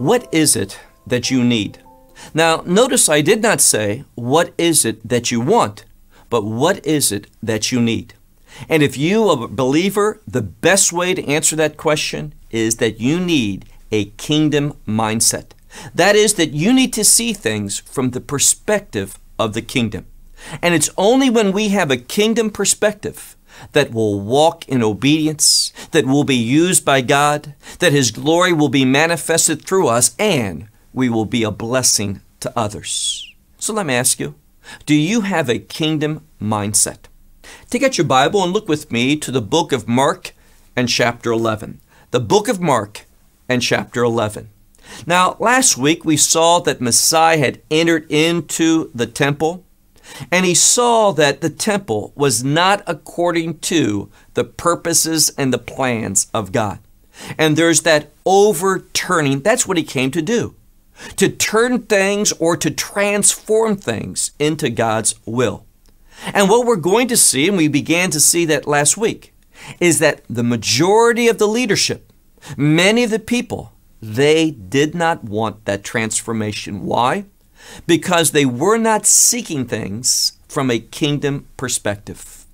What is it that you need? Now, notice I did not say, what is it that you want, but what is it that you need? And if you are a believer, the best way to answer that question is that you need a kingdom mindset. That is, that you need to see things from the perspective of the kingdom. And it's only when we have a kingdom perspective that will walk in obedience, that will be used by God, that His glory will be manifested through us, and we will be a blessing to others. So let me ask you do you have a kingdom mindset? Take out your Bible and look with me to the book of Mark and chapter 11. The book of Mark and chapter 11. Now, last week we saw that Messiah had entered into the temple and he saw that the temple was not according to the purposes and the plans of God. And there's that overturning. That's what he came to do to turn things or to transform things into God's will. And what we're going to see, and we began to see that last week, is that the majority of the leadership, many of the people, they did not want that transformation. Why? because they were not seeking things from a kingdom perspective.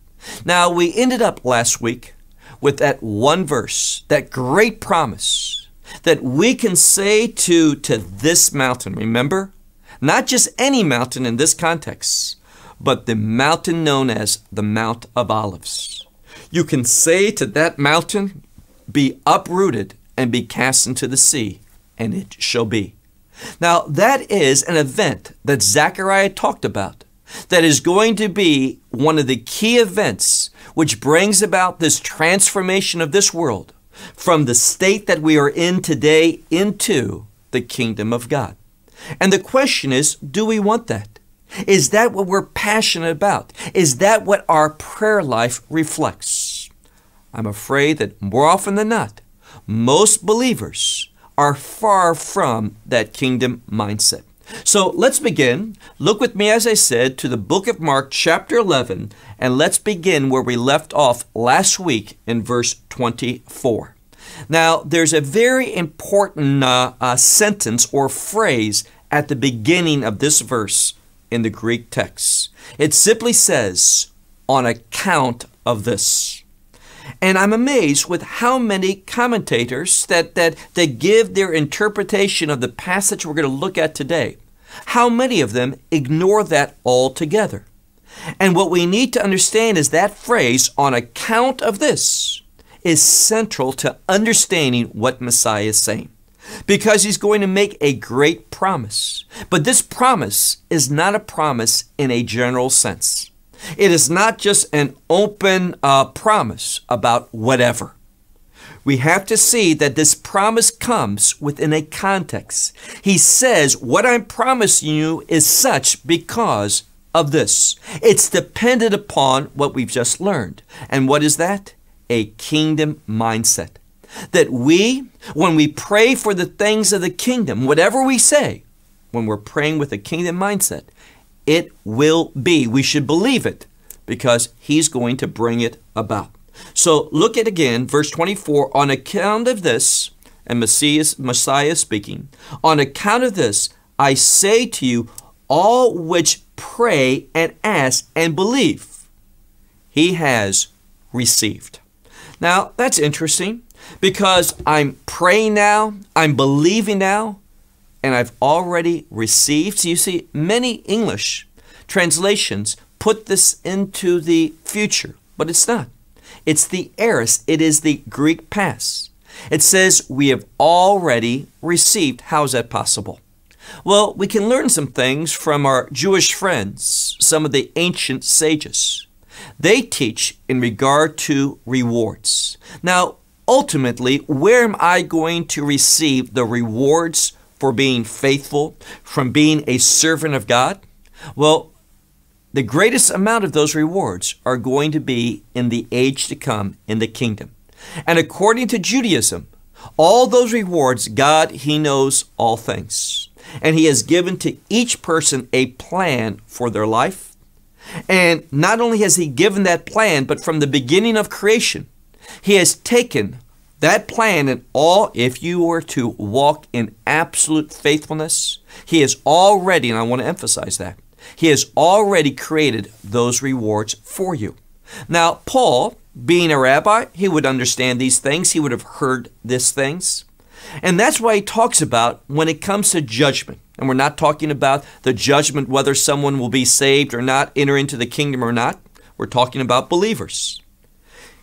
Now, we ended up last week with that one verse, that great promise that we can say to, to this mountain, remember? Not just any mountain in this context, but the mountain known as the Mount of Olives. You can say to that mountain, Be uprooted and be cast into the sea, and it shall be. Now, that is an event that Zechariah talked about that is going to be one of the key events which brings about this transformation of this world from the state that we are in today into the kingdom of God. And the question is do we want that? Is that what we're passionate about? Is that what our prayer life reflects? I'm afraid that more often than not, most believers are far from that kingdom mindset. So let's begin. Look with me, as I said, to the book of Mark, chapter 11, and let's begin where we left off last week in verse 24. Now, there's a very important uh, uh, sentence or phrase at the beginning of this verse in the Greek text. It simply says, on account of this. And I'm amazed with how many commentators that, that, they give their interpretation of the passage we're going to look at today. How many of them ignore that altogether? And what we need to understand is that phrase, on account of this, is central to understanding what Messiah is saying. Because he's going to make a great promise. But this promise is not a promise in a general sense. It is not just an open uh, promise about whatever. We have to see that this promise comes within a context. He says, What I'm promising you is such because of this. It's dependent upon what we've just learned. And what is that? A kingdom mindset. That we, when we pray for the things of the kingdom, whatever we say, when we're praying with a kingdom mindset, it will be. We should believe it because he's going to bring it about. So look at again, verse 24. On account of this, and Messiah, Messiah speaking, on account of this, I say to you, all which pray and ask and believe, he has received. Now, that's interesting because I'm praying now, I'm believing now, and I've already received. So you see, many English translations put this into the future, but it's not. It's the aorist, it is the Greek past. It says, We have already received. How is that possible? Well, we can learn some things from our Jewish friends, some of the ancient sages. They teach in regard to rewards. Now, ultimately, where am I going to receive the rewards for being faithful, from being a servant of God? Well, the greatest amount of those rewards are going to be in the age to come in the kingdom. And according to Judaism, all those rewards, God, He knows all things. And He has given to each person a plan for their life. And not only has He given that plan, but from the beginning of creation, He has taken that plan and all, if you were to walk in absolute faithfulness, He has already, and I want to emphasize that, He has already created those rewards for you. Now, Paul, being a rabbi, he would understand these things, he would have heard these things. And that's why he talks about when it comes to judgment. And we're not talking about the judgment whether someone will be saved or not, enter into the kingdom or not. We're talking about believers.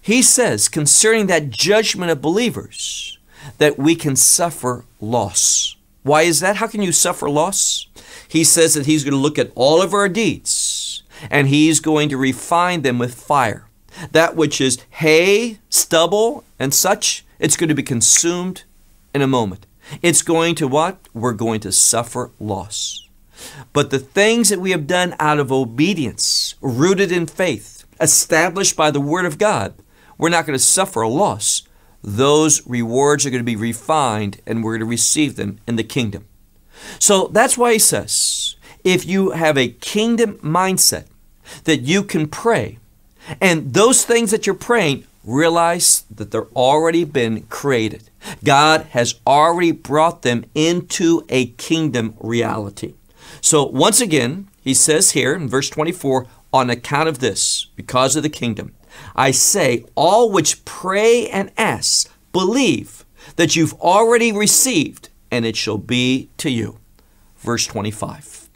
He says concerning that judgment of believers that we can suffer loss. Why is that? How can you suffer loss? He says that he's going to look at all of our deeds and he's going to refine them with fire. That which is hay, stubble, and such, it's going to be consumed in a moment. It's going to what? We're going to suffer loss. But the things that we have done out of obedience, rooted in faith, established by the Word of God, we're not going to suffer a loss. Those rewards are going to be refined and we're going to receive them in the kingdom. So that's why he says if you have a kingdom mindset, that you can pray, and those things that you're praying, realize that they're already been created. God has already brought them into a kingdom reality. So once again, he says here in verse 24, on account of this, because of the kingdom, I say, all which pray and ask, believe that you've already received, and it shall be to you. Verse 25.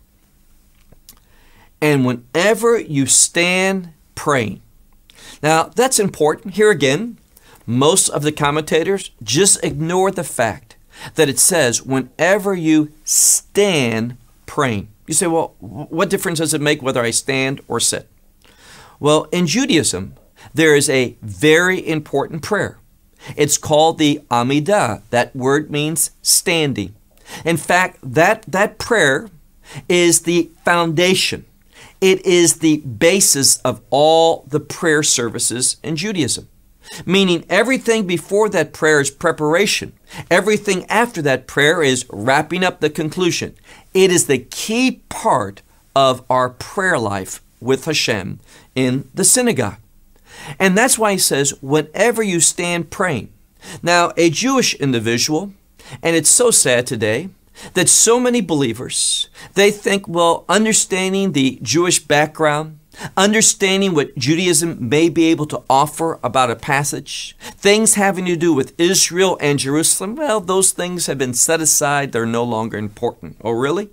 And whenever you stand praying. Now, that's important. Here again, most of the commentators just ignore the fact that it says, whenever you stand praying. You say, well, what difference does it make whether I stand or sit? Well, in Judaism, there is a very important prayer. It's called the Amidah. That word means standing. In fact, that, that prayer is the foundation. It is the basis of all the prayer services in Judaism. Meaning everything before that prayer is preparation. Everything after that prayer is wrapping up the conclusion. It is the key part of our prayer life with Hashem in the synagogue. And that's why he says, whenever you stand praying. Now, a Jewish individual, and it's so sad today that so many believers, they think, well, understanding the Jewish background, understanding what Judaism may be able to offer about a passage, things having to do with Israel and Jerusalem, well, those things have been set aside. They're no longer important. Oh, really?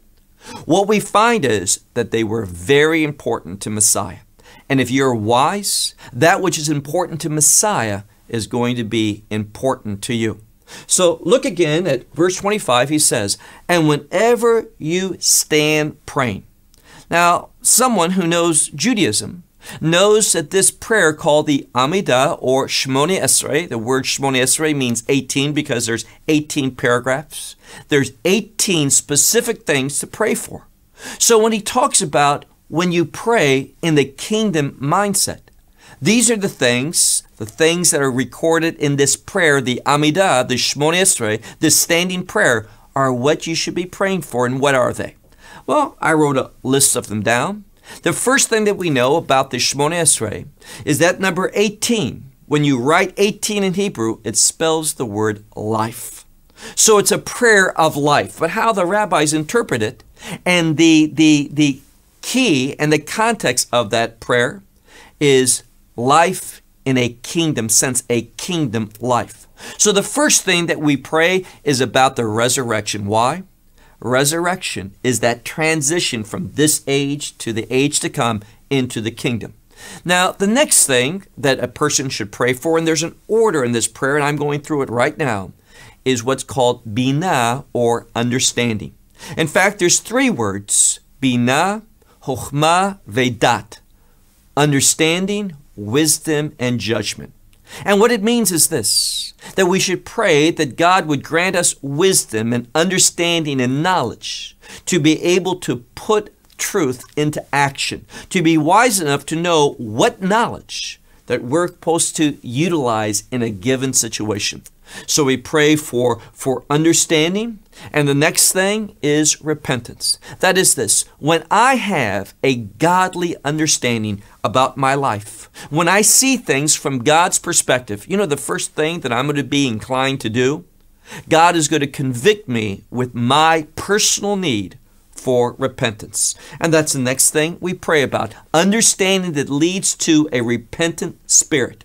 What we find is that they were very important to Messiah. And if you're wise, that which is important to Messiah is going to be important to you. So look again at verse 25. He says, And whenever you stand praying. Now, someone who knows Judaism knows that this prayer called the Amidah or Shmoni Esrei, the word Shmoni Esrei means 18 because there's 18 paragraphs. There's 18 specific things to pray for. So when he talks about when you pray in the kingdom mindset. These are the things, the things that are recorded in this prayer, the Amidah, the Shmon Esrei, the standing prayer, are what you should be praying for. And what are they? Well, I wrote a list of them down. The first thing that we know about the Shmon Esrei is that number 18, when you write 18 in Hebrew, it spells the word life. So it's a prayer of life. But how the rabbis interpret it and the, the, the key and the context of that prayer is life in a kingdom sense, a kingdom life. So the first thing that we pray is about the resurrection. Why? Resurrection is that transition from this age to the age to come into the kingdom. Now, the next thing that a person should pray for, and there's an order in this prayer, and I'm going through it right now, is what's called bina or understanding. In fact, there's three words bina, Chokhmah Vedat, understanding, wisdom, and judgment. And what it means is this that we should pray that God would grant us wisdom and understanding and knowledge to be able to put truth into action, to be wise enough to know what knowledge that we're supposed to utilize in a given situation. So we pray for, for understanding, and the next thing is repentance. That is this when I have a godly understanding about my life, when I see things from God's perspective, you know, the first thing that I'm going to be inclined to do, God is going to convict me with my personal need for repentance. And that's the next thing we pray about understanding that leads to a repentant spirit.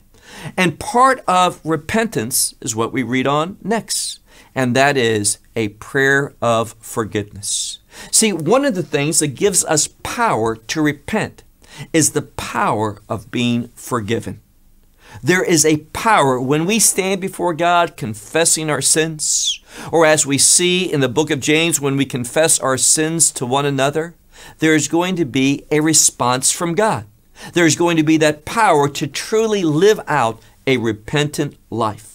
And part of repentance is what we read on next and that is a prayer of forgiveness. See, one of the things that gives us power to repent is the power of being forgiven. There is a power when we stand before God confessing our sins, or as we see in the book of James, when we confess our sins to one another, there is going to be a response from God. There's going to be that power to truly live out a repentant life.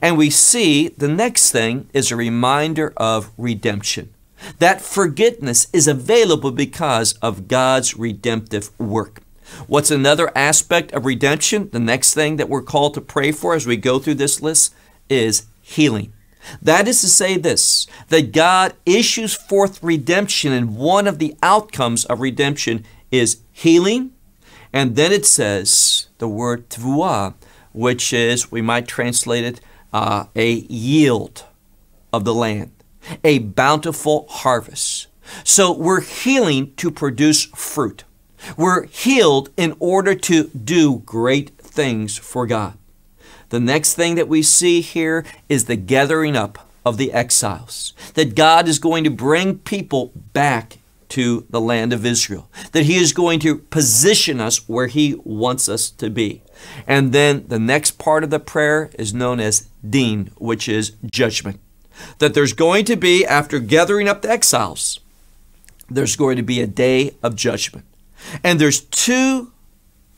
And we see the next thing is a reminder of redemption. That forgiveness is available because of God's redemptive work. What's another aspect of redemption? The next thing that we're called to pray for as we go through this list is healing. That is to say, this that God issues forth redemption, and one of the outcomes of redemption is healing. And then it says the word tvua, which is, we might translate it uh, a yield of the land, a bountiful harvest. So we're healing to produce fruit. We're healed in order to do great things for God. The next thing that we see here is the gathering up of the exiles, that God is going to bring people back to the land of Israel, that He is going to position us where He wants us to be. And then the next part of the prayer is known as din, which is judgment. That there's going to be, after gathering up the exiles, there's going to be a day of judgment. And there's two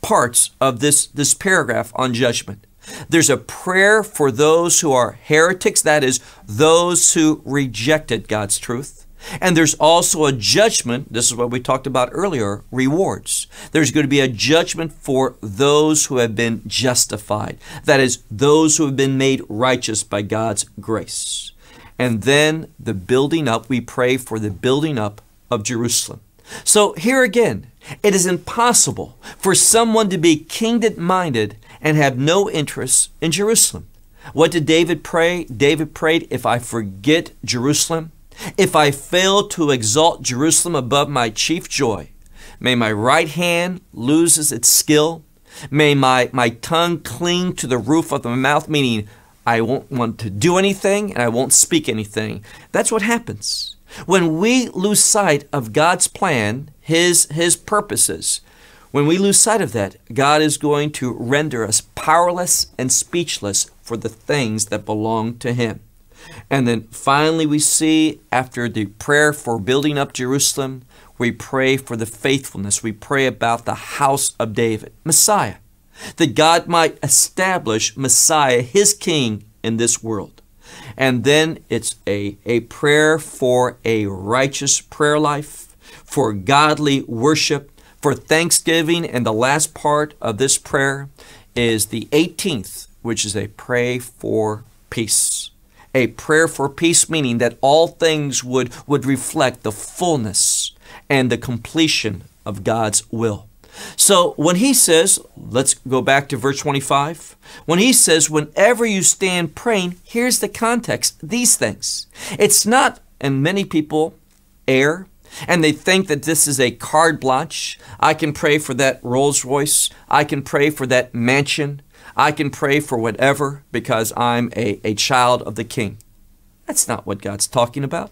parts of this, this paragraph on judgment. There's a prayer for those who are heretics, that is, those who rejected God's truth. And there's also a judgment. This is what we talked about earlier rewards. There's going to be a judgment for those who have been justified. That is, those who have been made righteous by God's grace. And then the building up, we pray for the building up of Jerusalem. So here again, it is impossible for someone to be kingdom minded and have no interest in Jerusalem. What did David pray? David prayed, If I forget Jerusalem, if I fail to exalt Jerusalem above my chief joy, may my right hand loses its skill. May my, my tongue cling to the roof of my mouth, meaning I won't want to do anything and I won't speak anything. That's what happens. When we lose sight of God's plan, His, His purposes, when we lose sight of that, God is going to render us powerless and speechless for the things that belong to Him. And then finally, we see after the prayer for building up Jerusalem, we pray for the faithfulness. We pray about the house of David, Messiah, that God might establish Messiah, his king, in this world. And then it's a, a prayer for a righteous prayer life, for godly worship, for thanksgiving. And the last part of this prayer is the 18th, which is a pray for peace a prayer for peace, meaning that all things would, would reflect the fullness and the completion of God's will. So when he says, let's go back to verse 25, when he says, whenever you stand praying, here's the context these things. It's not, and many people err and they think that this is a card blanche. I can pray for that Rolls Royce. I can pray for that mansion. I can pray for whatever because I'm a, a child of the king. That's not what God's talking about.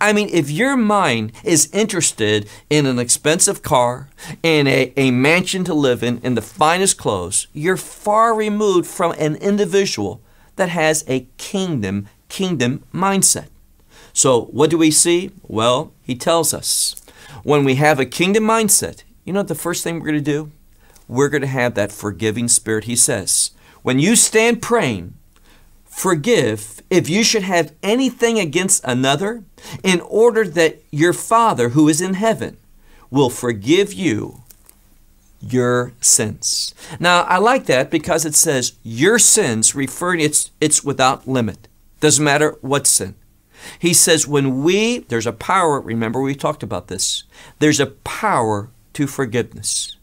I mean, if your mind is interested in an expensive car, in a, a mansion to live in, in the finest clothes, you're far removed from an individual that has a kingdom, kingdom mindset. So what do we see? Well, he tells us when we have a kingdom mindset, you know the first thing we're going to do? we're going to have that forgiving spirit. He says, when you stand praying, forgive if you should have anything against another, in order that your Father who is in heaven will forgive you your sins. Now, I like that because it says your sins, referring it's it's without limit. Doesn't matter what sin. He says when we there's a power, remember we talked about this. There's a power to forgiveness.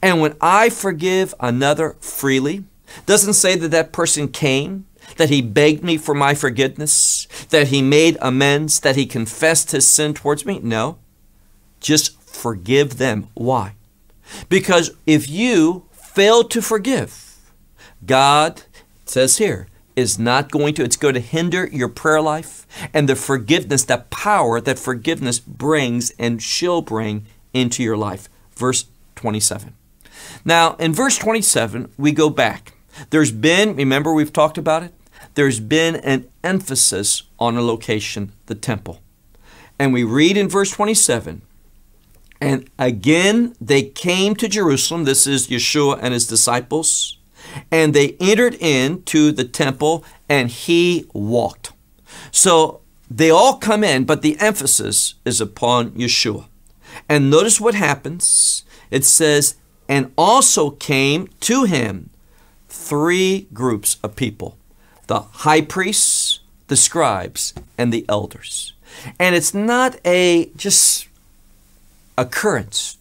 And when I forgive another freely, doesn't say that that person came, that he begged me for my forgiveness, that he made amends, that he confessed his sin towards me. No, just forgive them. Why? Because if you fail to forgive, God says here, is not going to, it's going to hinder your prayer life and the forgiveness, the power that forgiveness brings and shall bring into your life. Verse 27. Now, in verse 27, we go back. There's been, remember we've talked about it? There's been an emphasis on a location, the temple. And we read in verse 27 And again they came to Jerusalem, this is Yeshua and his disciples, and they entered into the temple, and he walked. So they all come in, but the emphasis is upon Yeshua. And notice what happens. It says, and also came to him three groups of people the high priests, the scribes, and the elders. And it's not a just occurrence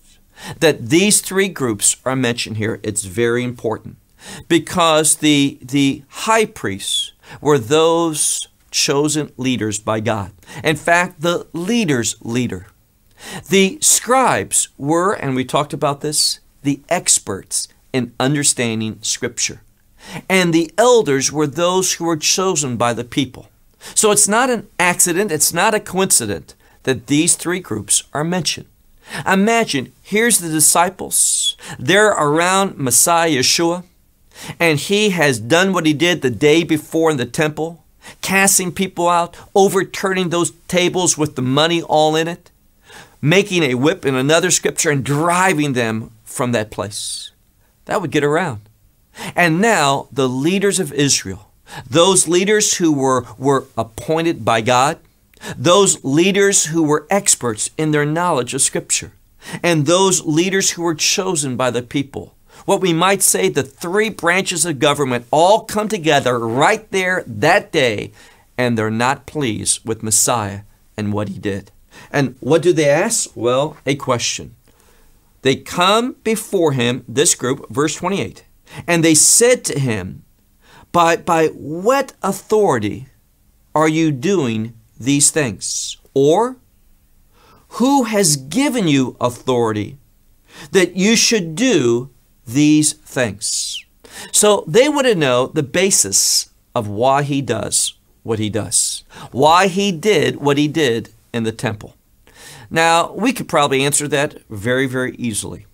that these three groups are mentioned here. It's very important because the, the high priests were those chosen leaders by God. In fact, the leader's leader. The scribes were, and we talked about this, the experts in understanding Scripture. And the elders were those who were chosen by the people. So it's not an accident, it's not a coincidence that these three groups are mentioned. Imagine here's the disciples, they're around Messiah Yeshua, and he has done what he did the day before in the temple, casting people out, overturning those tables with the money all in it making a whip in another scripture and driving them from that place. That would get around. And now the leaders of Israel, those leaders who were, were appointed by God, those leaders who were experts in their knowledge of Scripture, and those leaders who were chosen by the people, what we might say the three branches of government all come together right there that day, and they're not pleased with Messiah and what he did. And what do they ask? Well, a question. They come before him, this group, verse 28, and they said to him, by, by what authority are you doing these things? Or, who has given you authority that you should do these things? So they want to know the basis of why he does what he does, why he did what he did in the temple? Now, we could probably answer that very, very easily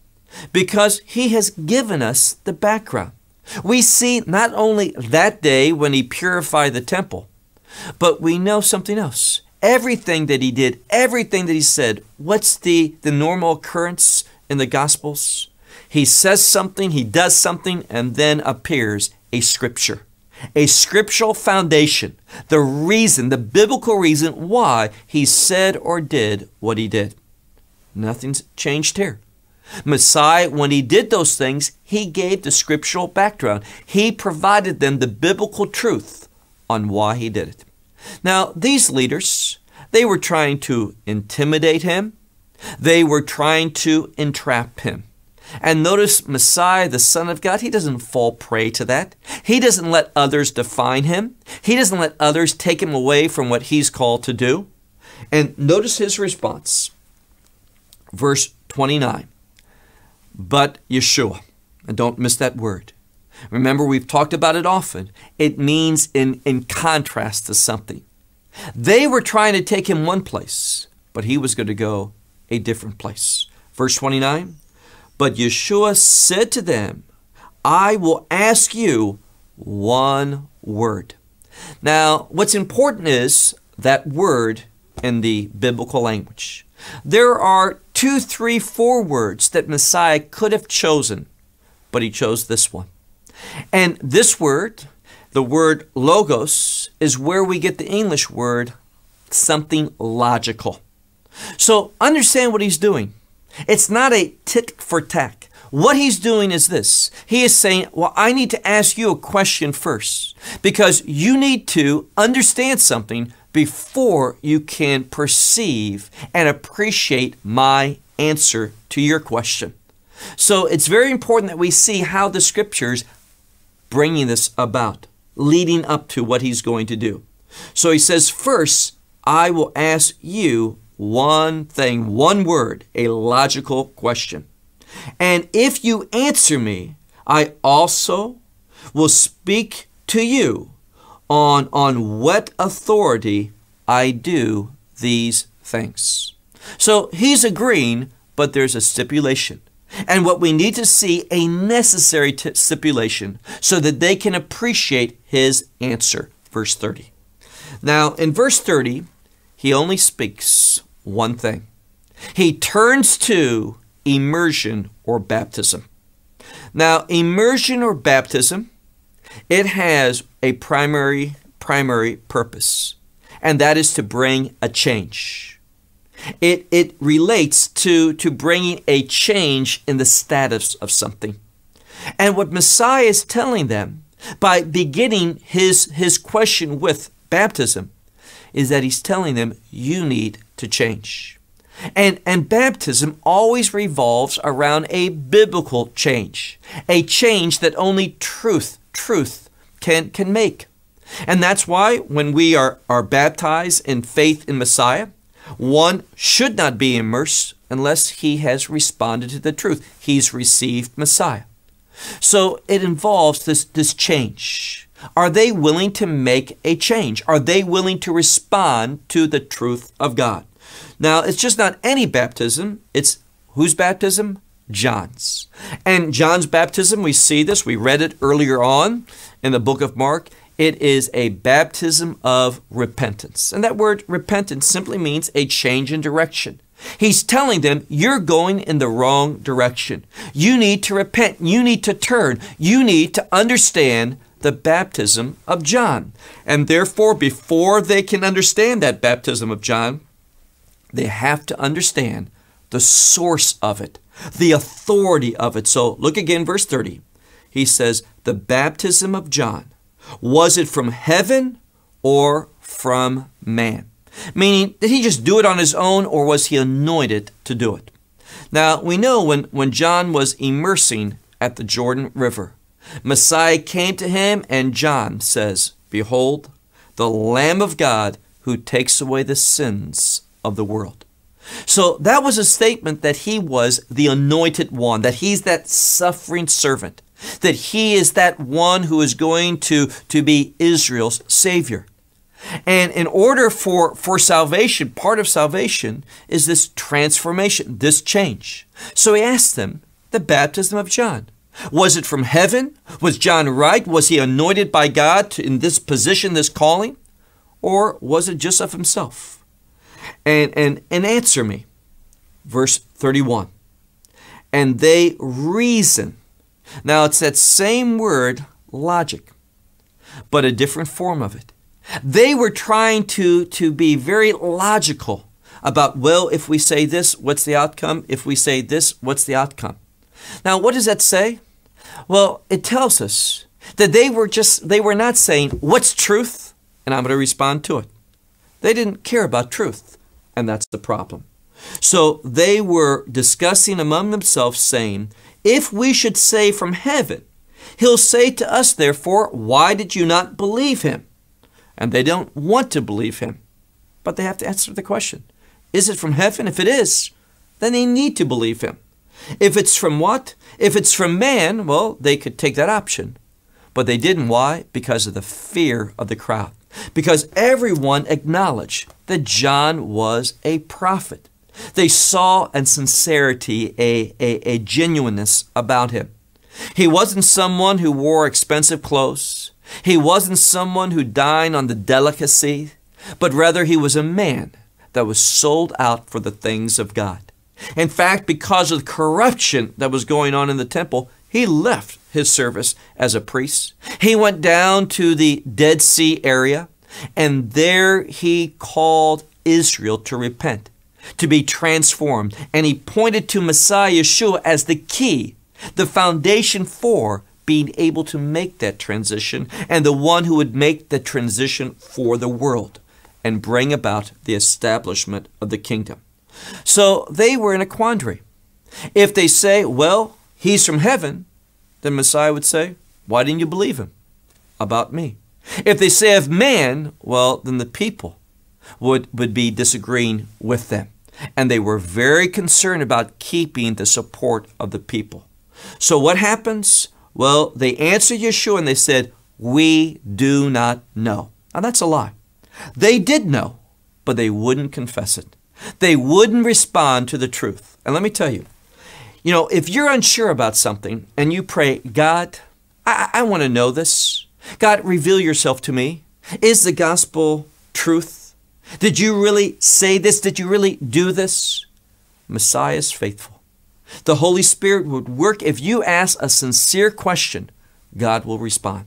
because he has given us the background. We see not only that day when he purified the temple, but we know something else. Everything that he did, everything that he said, what's the, the normal occurrence in the Gospels? He says something, he does something, and then appears a scripture a scriptural foundation, the reason, the biblical reason why he said or did what he did. Nothing's changed here. Messiah, when he did those things, he gave the scriptural background. He provided them the biblical truth on why he did it. Now, these leaders, they were trying to intimidate him. They were trying to entrap him. And notice Messiah, the Son of God, he doesn't fall prey to that. He doesn't let others define him, he doesn't let others take him away from what he's called to do. And notice his response. Verse 29 But Yeshua, and don't miss that word. Remember, we've talked about it often. It means in, in contrast to something. They were trying to take him one place, but he was going to go a different place. Verse 29 but Yeshua said to them, I will ask you one word. Now, what's important is that word in the biblical language. There are two, three, four words that Messiah could have chosen, but he chose this one. And this word, the word logos, is where we get the English word something logical. So understand what he's doing. It's not a tit for tat. What he's doing is this he is saying, Well, I need to ask you a question first because you need to understand something before you can perceive and appreciate my answer to your question. So it's very important that we see how the scriptures bringing this about, leading up to what he's going to do. So he says, First, I will ask you one thing, one word, a logical question. And if you answer me, I also will speak to you on, on what authority I do these things. So he's agreeing, but there's a stipulation. And what we need to see a necessary stipulation so that they can appreciate his answer. Verse 30. Now, in verse 30, he only speaks one thing. He turns to immersion or baptism. Now, immersion or baptism, it has a primary primary purpose, and that is to bring a change. It it relates to to bringing a change in the status of something. And what Messiah is telling them by beginning his his question with baptism is that he's telling them you need to change. And, and baptism always revolves around a biblical change, a change that only truth, truth can, can make. And that's why when we are, are baptized in faith in Messiah, one should not be immersed unless he has responded to the truth. He's received Messiah. So it involves this, this change. Are they willing to make a change? Are they willing to respond to the truth of God? Now, it's just not any baptism, it's whose baptism? John's. And John's baptism, we see this, we read it earlier on in the book of Mark. It is a baptism of repentance. And that word repentance simply means a change in direction. He's telling them, you're going in the wrong direction. You need to repent. You need to turn. You need to understand the baptism of John. And therefore, before they can understand that baptism of John, they have to understand the source of it, the authority of it. So look again, verse 30. He says, The baptism of John, was it from heaven or from man? Meaning, did he just do it on his own or was he anointed to do it? Now, we know when, when John was immersing at the Jordan River, Messiah came to him, and John says, Behold, the Lamb of God who takes away the sins of the world. So that was a statement that he was the anointed one, that he's that suffering servant, that he is that one who is going to, to be Israel's Savior. And in order for, for salvation, part of salvation is this transformation, this change. So he asked them the baptism of John. Was it from heaven? Was John right? Was he anointed by God in this position, this calling? Or was it just of himself? And, and, and answer me. Verse 31. And they reason. Now it's that same word, logic, but a different form of it. They were trying to, to be very logical about, well, if we say this, what's the outcome? If we say this, what's the outcome? Now, what does that say? Well, it tells us that they were just, they were not saying, What's truth? And I'm going to respond to it. They didn't care about truth. And that's the problem. So they were discussing among themselves, saying, If we should say from heaven, he'll say to us, therefore, Why did you not believe him? And they don't want to believe him. But they have to answer the question Is it from heaven? If it is, then they need to believe him. If it's from what? If it's from man, well, they could take that option. But they didn't. Why? Because of the fear of the crowd. Because everyone acknowledged that John was a prophet. They saw and sincerity a, a, a genuineness about him. He wasn't someone who wore expensive clothes. He wasn't someone who dined on the delicacy, but rather he was a man that was sold out for the things of God. In fact, because of the corruption that was going on in the temple, he left his service as a priest. He went down to the Dead Sea area, and there he called Israel to repent, to be transformed. And he pointed to Messiah Yeshua as the key, the foundation for being able to make that transition, and the one who would make the transition for the world and bring about the establishment of the kingdom. So they were in a quandary. If they say, well, he's from heaven, then Messiah would say, why didn't you believe him? About me. If they say of man, well, then the people would, would be disagreeing with them. And they were very concerned about keeping the support of the people. So what happens? Well, they answered Yeshua and they said, We do not know. Now that's a lie. They did know, but they wouldn't confess it. They wouldn't respond to the truth. And let me tell you, you know, if you're unsure about something and you pray, God, I, I want to know this. God, reveal yourself to me. Is the gospel truth? Did you really say this? Did you really do this? Messiah is faithful. The Holy Spirit would work. If you ask a sincere question, God will respond.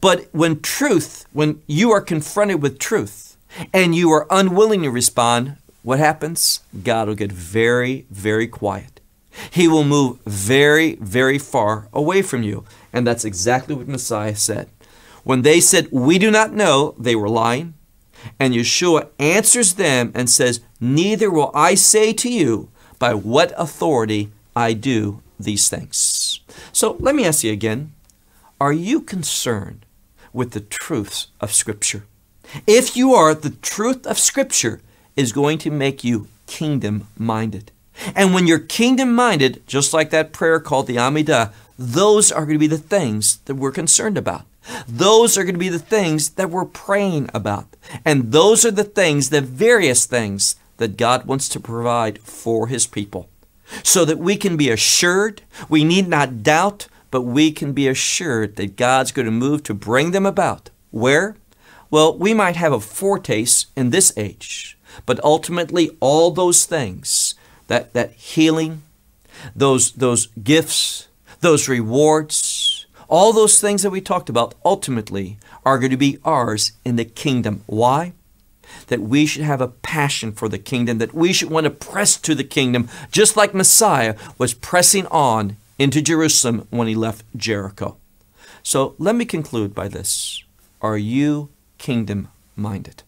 But when truth, when you are confronted with truth, and you are unwilling to respond, what happens? God will get very, very quiet. He will move very, very far away from you. And that's exactly what Messiah said. When they said, We do not know, they were lying. And Yeshua answers them and says, Neither will I say to you by what authority I do these things. So let me ask you again Are you concerned with the truths of Scripture? if you are, the truth of Scripture is going to make you kingdom minded. And when you're kingdom minded, just like that prayer called the Amidah, those are going to be the things that we're concerned about. Those are going to be the things that we're praying about. And those are the things, the various things that God wants to provide for His people. So that we can be assured, we need not doubt, but we can be assured that God's going to move to bring them about. Where? Well, we might have a foretaste in this age, but ultimately all those things, that, that healing, those, those gifts, those rewards, all those things that we talked about ultimately are going to be ours in the kingdom. Why? That we should have a passion for the kingdom, that we should want to press to the kingdom, just like Messiah was pressing on into Jerusalem when he left Jericho. So let me conclude by this. Are you kingdom minded.